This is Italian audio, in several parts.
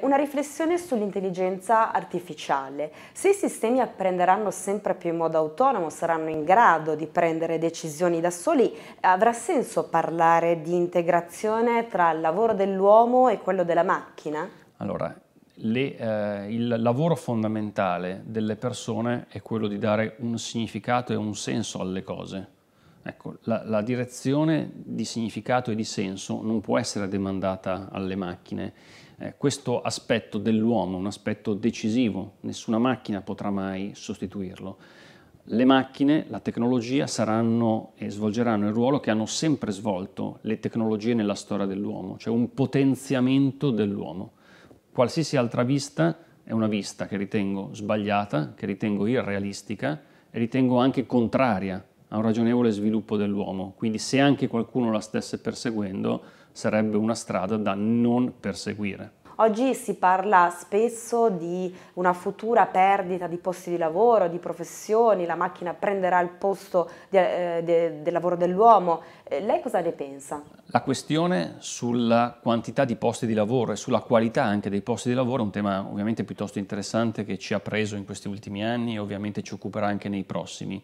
Una riflessione sull'intelligenza artificiale. Se i sistemi apprenderanno sempre più in modo autonomo, saranno in grado di prendere decisioni da soli, avrà senso parlare di integrazione tra il lavoro dell'uomo e quello della macchina? Allora, le, eh, il lavoro fondamentale delle persone è quello di dare un significato e un senso alle cose Ecco, la, la, direzione di significato e di senso non può essere demandata alle macchine. Eh, questo aspetto dell'uomo è un aspetto decisivo, nessuna macchina potrà mai sostituirlo. Le macchine, la tecnologia saranno e svolgeranno il ruolo che hanno sempre svolto le tecnologie nella storia dell'uomo, cioè un potenziamento dell'uomo. Qualsiasi altra vista è una vista che ritengo sbagliata, che ritengo irrealistica e ritengo anche contraria a un ragionevole sviluppo dell'uomo, quindi se anche qualcuno la stesse perseguendo sarebbe una strada da non perseguire. Oggi si parla spesso di una futura perdita di posti di lavoro, di professioni, la macchina prenderà il posto di, eh, de, del lavoro dell'uomo. Eh, lei cosa ne pensa? La questione sulla quantità di posti di lavoro e sulla qualità anche dei posti di lavoro è un tema ovviamente piuttosto interessante che ci ha preso in questi ultimi anni e ovviamente ci occuperà anche nei prossimi.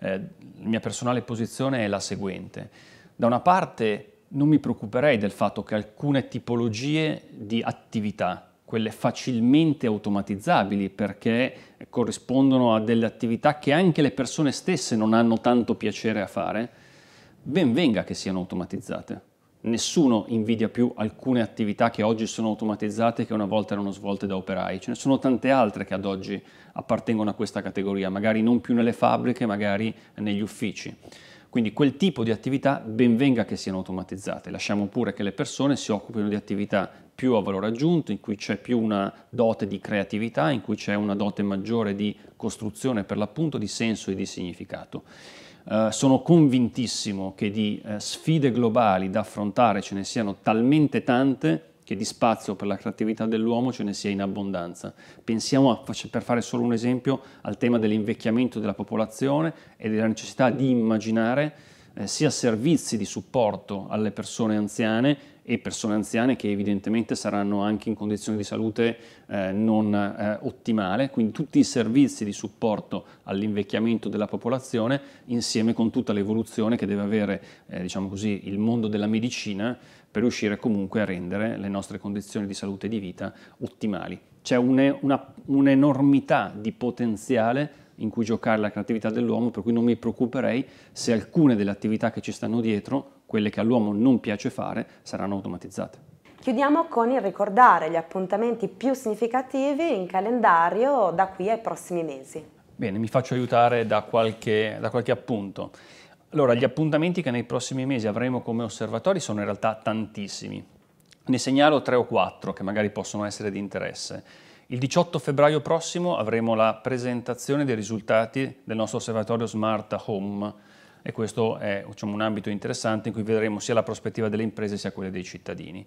Eh, la mia personale posizione è la seguente. Da una parte non mi preoccuperei del fatto che alcune tipologie di attività, quelle facilmente automatizzabili perché corrispondono a delle attività che anche le persone stesse non hanno tanto piacere a fare, ben venga che siano automatizzate. Nessuno invidia più alcune attività che oggi sono automatizzate che una volta erano svolte da operai. Ce ne sono tante altre che ad oggi appartengono a questa categoria, magari non più nelle fabbriche, magari negli uffici. Quindi quel tipo di attività ben venga che siano automatizzate, lasciamo pure che le persone si occupino di attività più a valore aggiunto, in cui c'è più una dote di creatività, in cui c'è una dote maggiore di costruzione per l'appunto di senso e di significato. Uh, sono convintissimo che di uh, sfide globali da affrontare ce ne siano talmente tante che di spazio per la creatività dell'uomo ce ne sia in abbondanza. Pensiamo, a, per fare solo un esempio, al tema dell'invecchiamento della popolazione e della necessità di immaginare eh, sia servizi di supporto alle persone anziane e persone anziane che evidentemente saranno anche in condizioni di salute eh, non eh, ottimale, quindi tutti i servizi di supporto all'invecchiamento della popolazione insieme con tutta l'evoluzione che deve avere eh, diciamo così, il mondo della medicina per riuscire comunque a rendere le nostre condizioni di salute e di vita ottimali. C'è un'enormità di potenziale in cui giocare la creatività dell'uomo, per cui non mi preoccuperei se alcune delle attività che ci stanno dietro, quelle che all'uomo non piace fare, saranno automatizzate. Chiudiamo con il ricordare gli appuntamenti più significativi in calendario da qui ai prossimi mesi. Bene, mi faccio aiutare da qualche, da qualche appunto. Allora, gli appuntamenti che nei prossimi mesi avremo come osservatori sono in realtà tantissimi. Ne segnalo tre o quattro che magari possono essere di interesse. Il 18 febbraio prossimo avremo la presentazione dei risultati del nostro osservatorio Smart Home e questo è diciamo, un ambito interessante in cui vedremo sia la prospettiva delle imprese sia quella dei cittadini.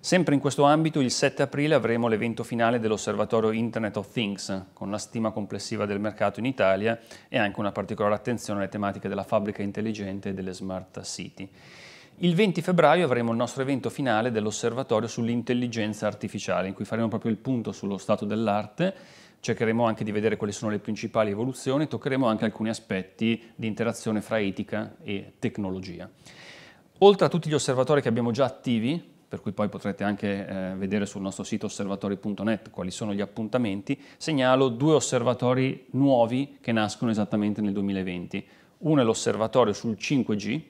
Sempre in questo ambito, il 7 aprile avremo l'evento finale dell'osservatorio Internet of Things, con la stima complessiva del mercato in Italia e anche una particolare attenzione alle tematiche della fabbrica intelligente e delle smart city. Il 20 febbraio avremo il nostro evento finale dell'osservatorio sull'intelligenza artificiale, in cui faremo proprio il punto sullo stato dell'arte, cercheremo anche di vedere quali sono le principali evoluzioni, toccheremo anche alcuni aspetti di interazione fra etica e tecnologia. Oltre a tutti gli osservatori che abbiamo già attivi, per cui poi potrete anche eh, vedere sul nostro sito osservatori.net quali sono gli appuntamenti, segnalo due osservatori nuovi che nascono esattamente nel 2020. Uno è l'osservatorio sul 5G,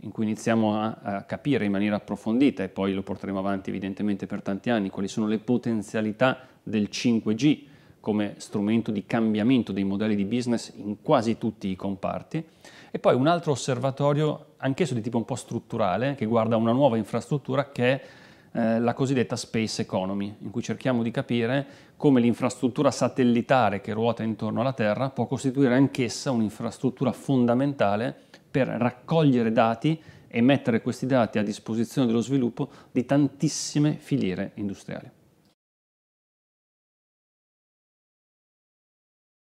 in cui iniziamo a, a, capire in maniera approfondita e poi lo porteremo avanti evidentemente per tanti anni quali sono le potenzialità del 5G come strumento di cambiamento dei modelli di business in quasi tutti i comparti e poi un altro osservatorio anch'esso di tipo un po' strutturale che guarda una nuova infrastruttura che è eh, la cosiddetta space economy, in cui cerchiamo di capire come l'infrastruttura satellitare che ruota intorno alla Terra può costituire anch'essa un'infrastruttura fondamentale per raccogliere dati e mettere questi dati a disposizione dello sviluppo di tantissime filiere industriali.